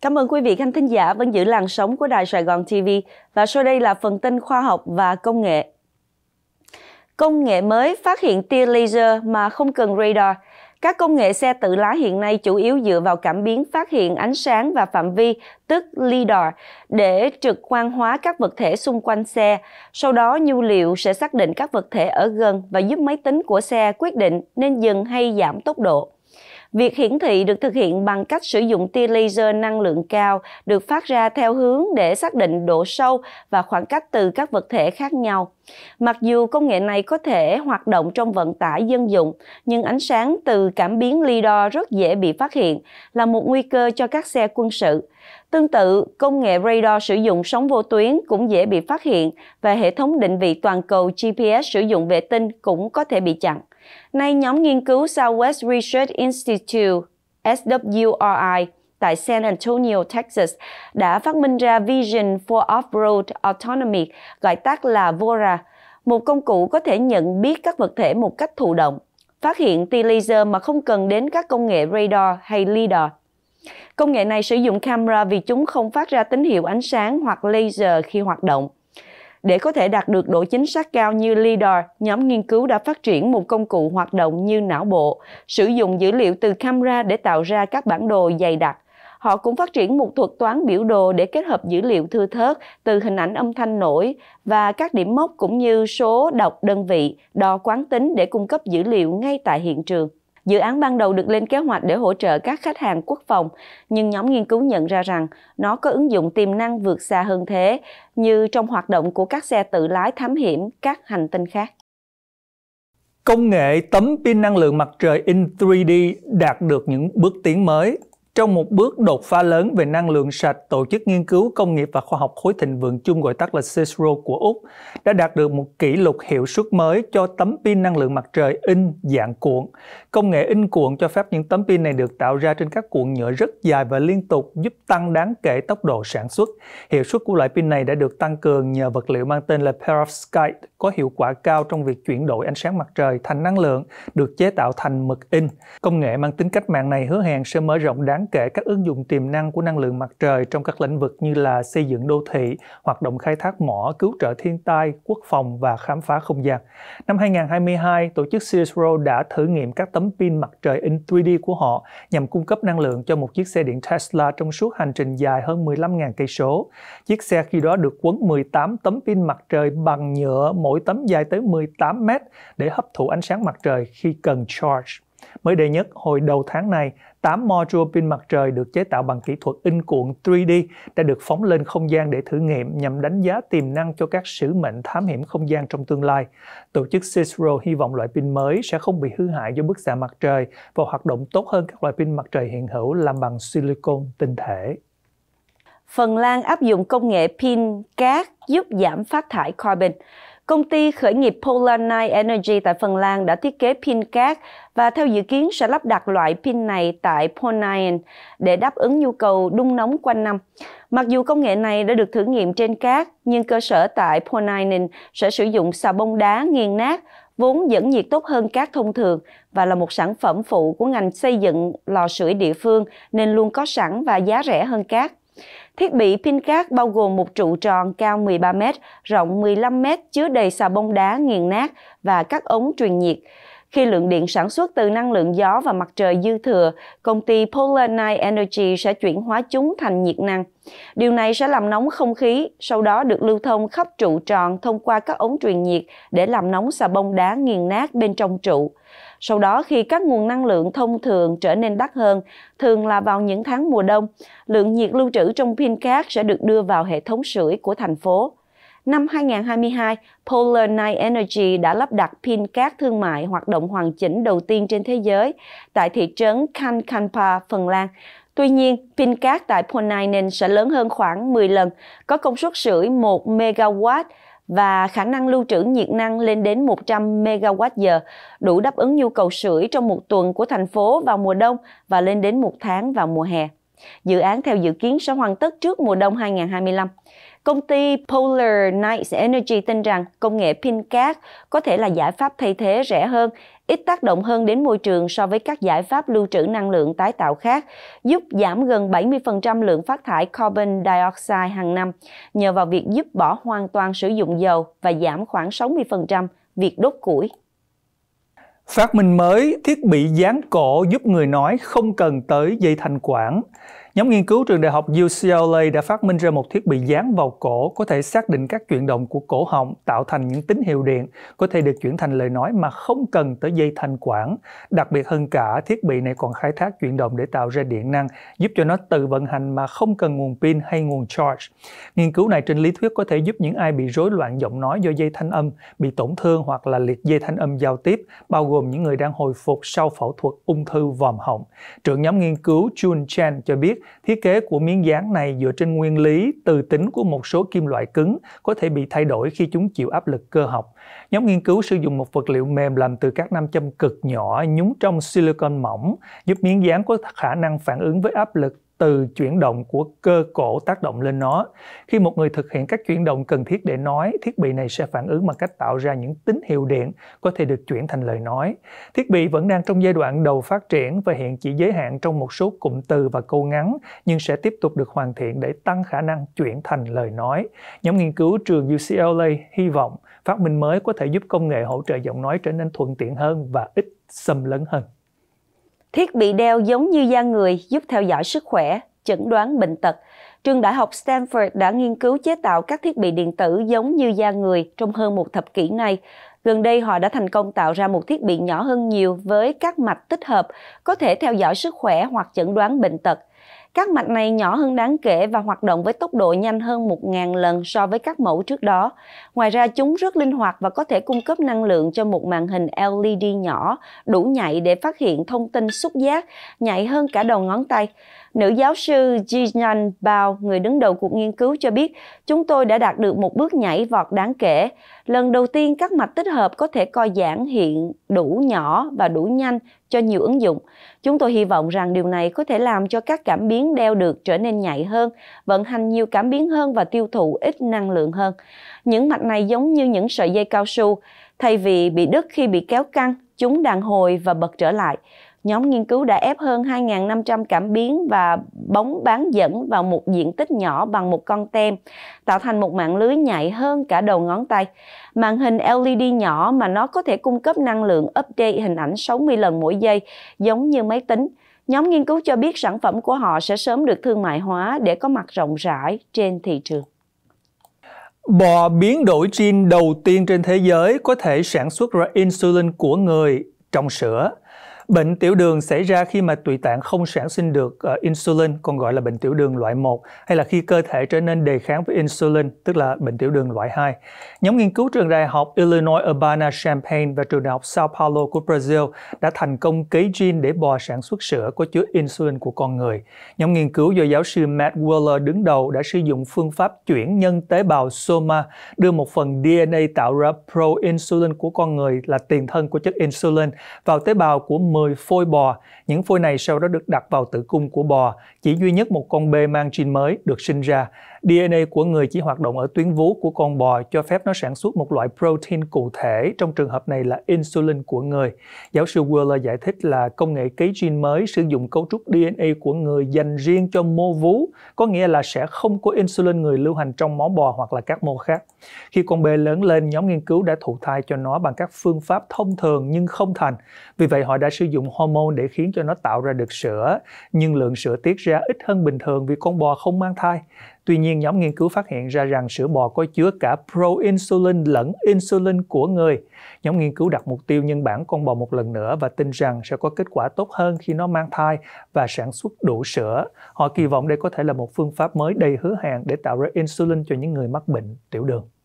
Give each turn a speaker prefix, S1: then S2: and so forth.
S1: Cảm ơn quý vị khán thính giả vẫn giữ làn sóng của Đài Sài Gòn TV và sau đây là phần tin khoa học và công nghệ. Công nghệ mới phát hiện tia laser mà không cần radar. Các công nghệ xe tự lái hiện nay chủ yếu dựa vào cảm biến phát hiện ánh sáng và phạm vi, tức LIDAR, để trực quan hóa các vật thể xung quanh xe. Sau đó, nhu liệu sẽ xác định các vật thể ở gần và giúp máy tính của xe quyết định nên dừng hay giảm tốc độ. Việc hiển thị được thực hiện bằng cách sử dụng tia laser năng lượng cao được phát ra theo hướng để xác định độ sâu và khoảng cách từ các vật thể khác nhau. Mặc dù công nghệ này có thể hoạt động trong vận tải dân dụng, nhưng ánh sáng từ cảm biến LIDAR rất dễ bị phát hiện, là một nguy cơ cho các xe quân sự. Tương tự, công nghệ radar sử dụng sóng vô tuyến cũng dễ bị phát hiện và hệ thống định vị toàn cầu GPS sử dụng vệ tinh cũng có thể bị chặn. Nay, nhóm nghiên cứu Southwest Research Institute SWRI tại San Antonio, Texas, đã phát minh ra Vision for Off-Road Autonomy, gọi tắt là VORA, một công cụ có thể nhận biết các vật thể một cách thụ động, phát hiện tia laser mà không cần đến các công nghệ radar hay lidar. Công nghệ này sử dụng camera vì chúng không phát ra tín hiệu ánh sáng hoặc laser khi hoạt động. Để có thể đạt được độ chính xác cao như LIDAR, nhóm nghiên cứu đã phát triển một công cụ hoạt động như não bộ, sử dụng dữ liệu từ camera để tạo ra các bản đồ dày đặc. Họ cũng phát triển một thuật toán biểu đồ để kết hợp dữ liệu thưa thớt từ hình ảnh âm thanh nổi và các điểm mốc cũng như số đọc đơn vị, đo quán tính để cung cấp dữ liệu ngay tại hiện trường. Dự án ban đầu được lên kế hoạch để hỗ trợ các khách hàng quốc phòng, nhưng nhóm nghiên cứu nhận ra rằng nó có ứng dụng tiềm năng vượt xa hơn thế, như trong hoạt động của các xe tự lái thám hiểm các hành tinh khác.
S2: Công nghệ tấm pin năng lượng mặt trời in 3D đạt được những bước tiến mới trong một bước đột phá lớn về năng lượng sạch, Tổ chức Nghiên cứu Công nghiệp và Khoa học Khối Thịnh vượng chung gọi tắt là CISRO của Úc đã đạt được một kỷ lục hiệu suất mới cho tấm pin năng lượng mặt trời in dạng cuộn. Công nghệ in cuộn cho phép những tấm pin này được tạo ra trên các cuộn nhựa rất dài và liên tục giúp tăng đáng kể tốc độ sản xuất. Hiệu suất của loại pin này đã được tăng cường nhờ vật liệu mang tên là perovskite có hiệu quả cao trong việc chuyển đổi ánh sáng mặt trời thành năng lượng được chế tạo thành mực in. Công nghệ mang tính cách mạng này hứa hẹn sẽ mở rộng đáng kể các ứng dụng tiềm năng của năng lượng mặt trời trong các lĩnh vực như là xây dựng đô thị, hoạt động khai thác mỏ, cứu trợ thiên tai, quốc phòng và khám phá không gian. Năm 2022, tổ chức CSRO đã thử nghiệm các tấm pin mặt trời in 3D của họ nhằm cung cấp năng lượng cho một chiếc xe điện Tesla trong suốt hành trình dài hơn 15.000 cây số. Chiếc xe khi đó được quấn 18 tấm pin mặt trời bằng nhựa, mỗi tấm dài tới 18 mét để hấp thụ ánh sáng mặt trời khi cần charge. Mới đây nhất, hồi đầu tháng này, 8 module pin mặt trời được chế tạo bằng kỹ thuật in cuộn 3D đã được phóng lên không gian để thử nghiệm nhằm đánh giá tiềm năng cho các sứ mệnh thám hiểm không gian trong tương lai. Tổ chức CISRO hy vọng loại pin mới sẽ không bị hư hại do bức xạ mặt trời và hoạt động tốt hơn các loại pin mặt trời hiện hữu làm bằng silicon tinh thể.
S1: Phần Lan áp dụng công nghệ pin cát giúp giảm phát thải carbon. Công ty khởi nghiệp Polar Night Energy tại Phần Lan đã thiết kế pin cát và theo dự kiến sẽ lắp đặt loại pin này tại Ponayan để đáp ứng nhu cầu đun nóng quanh năm. Mặc dù công nghệ này đã được thử nghiệm trên cát, nhưng cơ sở tại Ponayan sẽ sử dụng xà bông đá nghiền nát, vốn dẫn nhiệt tốt hơn cát thông thường và là một sản phẩm phụ của ngành xây dựng lò sưởi địa phương nên luôn có sẵn và giá rẻ hơn cát. Thiết bị pin cát bao gồm một trụ tròn cao 13m, rộng 15m chứa đầy xà bông đá nghiền nát và các ống truyền nhiệt. Khi lượng điện sản xuất từ năng lượng gió và mặt trời dư thừa, công ty Polar Night Energy sẽ chuyển hóa chúng thành nhiệt năng. Điều này sẽ làm nóng không khí, sau đó được lưu thông khắp trụ tròn thông qua các ống truyền nhiệt để làm nóng xà bông đá nghiền nát bên trong trụ. Sau đó khi các nguồn năng lượng thông thường trở nên đắt hơn, thường là vào những tháng mùa đông, lượng nhiệt lưu trữ trong pin cát sẽ được đưa vào hệ thống sưởi của thành phố. Năm 2022, Polar Night Energy đã lắp đặt pin cát thương mại hoạt động hoàn chỉnh đầu tiên trên thế giới tại thị trấn Kankanpa, Phần Lan. Tuy nhiên, pin cát tại Ponainen sẽ lớn hơn khoảng 10 lần, có công suất sưởi 1 megawatt và khả năng lưu trữ nhiệt năng lên đến 100 MWh, đủ đáp ứng nhu cầu sưởi trong một tuần của thành phố vào mùa đông và lên đến một tháng vào mùa hè. Dự án theo dự kiến sẽ hoàn tất trước mùa đông 2025. Công ty Polar Nights Energy tin rằng công nghệ pin cát có thể là giải pháp thay thế rẻ hơn ít tác động hơn đến môi trường so với các giải pháp lưu trữ năng lượng tái tạo khác, giúp giảm gần 70% lượng phát thải carbon dioxide hàng năm nhờ vào việc giúp bỏ hoàn toàn sử dụng dầu và giảm khoảng 60% việc
S2: đốt củi. Phát minh mới, thiết bị dán cổ giúp người nói không cần tới dây thanh quản. Nhóm nghiên cứu trường đại học UCLA đã phát minh ra một thiết bị dán vào cổ có thể xác định các chuyển động của cổ họng tạo thành những tín hiệu điện có thể được chuyển thành lời nói mà không cần tới dây thanh quản. Đặc biệt hơn cả, thiết bị này còn khai thác chuyển động để tạo ra điện năng giúp cho nó tự vận hành mà không cần nguồn pin hay nguồn charge. Nghiên cứu này trên lý thuyết có thể giúp những ai bị rối loạn giọng nói do dây thanh âm, bị tổn thương hoặc là liệt dây thanh âm giao tiếp, bao gồm gồm những người đang hồi phục sau phẫu thuật ung thư vòm họng. Trưởng nhóm nghiên cứu Jun Chen cho biết thiết kế của miếng dán này dựa trên nguyên lý từ tính của một số kim loại cứng có thể bị thay đổi khi chúng chịu áp lực cơ học. Nhóm nghiên cứu sử dụng một vật liệu mềm làm từ các nam châm cực nhỏ nhúng trong silicon mỏng giúp miếng dán có khả năng phản ứng với áp lực từ chuyển động của cơ cổ tác động lên nó. Khi một người thực hiện các chuyển động cần thiết để nói, thiết bị này sẽ phản ứng bằng cách tạo ra những tín hiệu điện có thể được chuyển thành lời nói. Thiết bị vẫn đang trong giai đoạn đầu phát triển và hiện chỉ giới hạn trong một số cụm từ và câu ngắn, nhưng sẽ tiếp tục được hoàn thiện để tăng khả năng chuyển thành lời nói. Nhóm nghiên cứu trường UCLA hy vọng phát minh mới có thể giúp công nghệ hỗ trợ giọng nói trở nên thuận tiện hơn và ít xâm lấn hơn.
S1: Thiết bị đeo giống như da người giúp theo dõi sức khỏe, chẩn đoán bệnh tật. Trường Đại học Stanford đã nghiên cứu chế tạo các thiết bị điện tử giống như da người trong hơn một thập kỷ nay. Gần đây họ đã thành công tạo ra một thiết bị nhỏ hơn nhiều với các mạch tích hợp, có thể theo dõi sức khỏe hoặc chẩn đoán bệnh tật. Các mạch này nhỏ hơn đáng kể và hoạt động với tốc độ nhanh hơn 1.000 lần so với các mẫu trước đó. Ngoài ra, chúng rất linh hoạt và có thể cung cấp năng lượng cho một màn hình LED nhỏ, đủ nhạy để phát hiện thông tin xúc giác, nhạy hơn cả đầu ngón tay. Nữ giáo sư Jinan Bao, người đứng đầu cuộc nghiên cứu cho biết, chúng tôi đã đạt được một bước nhảy vọt đáng kể. Lần đầu tiên, các mạch tích hợp có thể coi giãn hiện đủ nhỏ và đủ nhanh cho nhiều ứng dụng. Chúng tôi hy vọng rằng điều này có thể làm cho các cảm biến miếng đeo được trở nên nhạy hơn, vận hành nhiều cảm biến hơn và tiêu thụ ít năng lượng hơn. Những mạch này giống như những sợi dây cao su, thay vì bị đứt khi bị kéo căng, chúng đàn hồi và bật trở lại. Nhóm nghiên cứu đã ép hơn 2.500 cảm biến và bóng bán dẫn vào một diện tích nhỏ bằng một con tem, tạo thành một mạng lưới nhạy hơn cả đầu ngón tay. Màn hình LED nhỏ mà nó có thể cung cấp năng lượng update hình ảnh 60 lần mỗi giây, giống như máy tính. Nhóm nghiên cứu cho biết sản phẩm của họ sẽ sớm được thương mại hóa để có mặt rộng rãi trên thị trường.
S2: Bò biến đổi gen đầu tiên trên thế giới có thể sản xuất ra insulin của người trong sữa. Bệnh tiểu đường xảy ra khi mà tụy tạng không sản sinh được uh, insulin, còn gọi là bệnh tiểu đường loại 1, hay là khi cơ thể trở nên đề kháng với insulin, tức là bệnh tiểu đường loại 2. Nhóm nghiên cứu trường đại học Illinois Urbana-Champaign và trường đại học Sao Paulo của Brazil đã thành công cấy gene để bò sản xuất sữa có chứa insulin của con người. Nhóm nghiên cứu do giáo sư Matt Weller đứng đầu đã sử dụng phương pháp chuyển nhân tế bào soma đưa một phần DNA tạo ra pro-insulin của con người là tiền thân của chất insulin vào tế bào của mơi phôi bò những phôi này sau đó được đặt vào tử cung của bò, chỉ duy nhất một con bê mang gen mới được sinh ra. DNA của người chỉ hoạt động ở tuyến vú của con bò cho phép nó sản xuất một loại protein cụ thể, trong trường hợp này là insulin của người. Giáo sư Wheeler giải thích là công nghệ cấy gen mới sử dụng cấu trúc DNA của người dành riêng cho mô vú, có nghĩa là sẽ không có insulin người lưu hành trong máu bò hoặc là các mô khác. Khi con bê lớn lên, nhóm nghiên cứu đã thụ thai cho nó bằng các phương pháp thông thường nhưng không thành. Vì vậy họ đã sử dụng hormone để khiến cho nó tạo ra được sữa, nhưng lượng sữa tiết ra ít hơn bình thường vì con bò không mang thai. Tuy nhiên, nhóm nghiên cứu phát hiện ra rằng sữa bò có chứa cả pro insulin lẫn insulin của người. Nhóm nghiên cứu đặt mục tiêu nhân bản con bò một lần nữa và tin rằng sẽ có kết quả tốt hơn khi nó mang thai và sản xuất đủ sữa. Họ kỳ vọng đây có thể là một phương pháp mới đầy hứa hẹn để tạo ra insulin cho những người mắc bệnh tiểu đường.